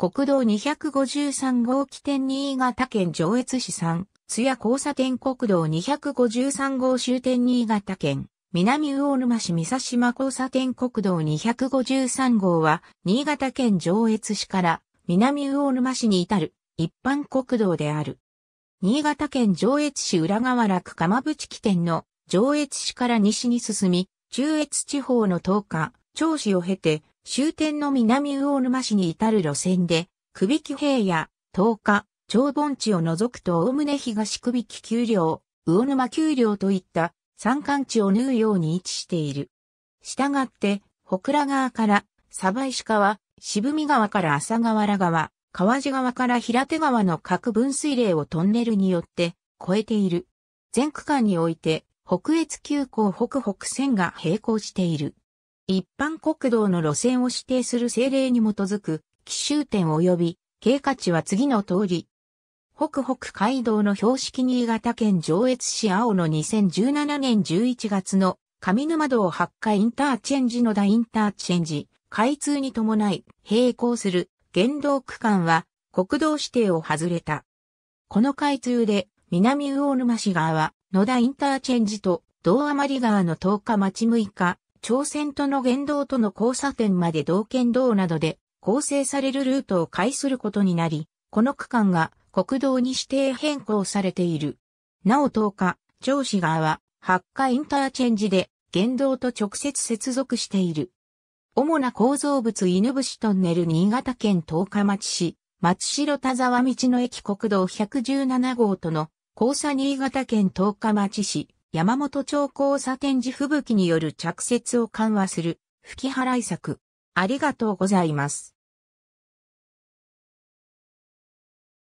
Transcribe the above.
国道253号起点新潟県上越市産、津屋交差点国道253号終点新潟県、南魚沼市三佐島交差点国道253号は、新潟県上越市から南魚沼市に至る一般国道である。新潟県上越市浦河楽釜淵起点の上越市から西に進み、中越地方の東下、長市を経て、終点の南魚沼市に至る路線で、首引平野、東日、長盆地を除くとおおむね東首引丘陵、魚沼丘陵といった山間地を縫うように位置している。したがって、北倉川から鯖石川、渋見川から浅川原川、川地川から平手川の各分水嶺をトンネルによって越えている。全区間において、北越急行北北線が並行している。一般国道の路線を指定する政令に基づく、奇襲点及び、経過値は次の通り。北北海道の標識新潟県上越市青の2017年11月の上沼道発火インターチェンジの大インターチェンジ、開通に伴い並行する原道区間は国道指定を外れた。この開通で南魚沼市側は野田インターチェンジと道余り川の10日町6日朝鮮との言動との交差点まで道県道などで構成されるルートを介することになり、この区間が国道に指定変更されている。なお10日、上司側は、八日インターチェンジで、原動と直接接続している。主な構造物犬伏トンネル新潟県十日町市、松代田沢道の駅国道117号との、交差新潟県十日町市、山本町交差点時吹雪による着雪を緩和する、吹き払い策。ありがとうございます。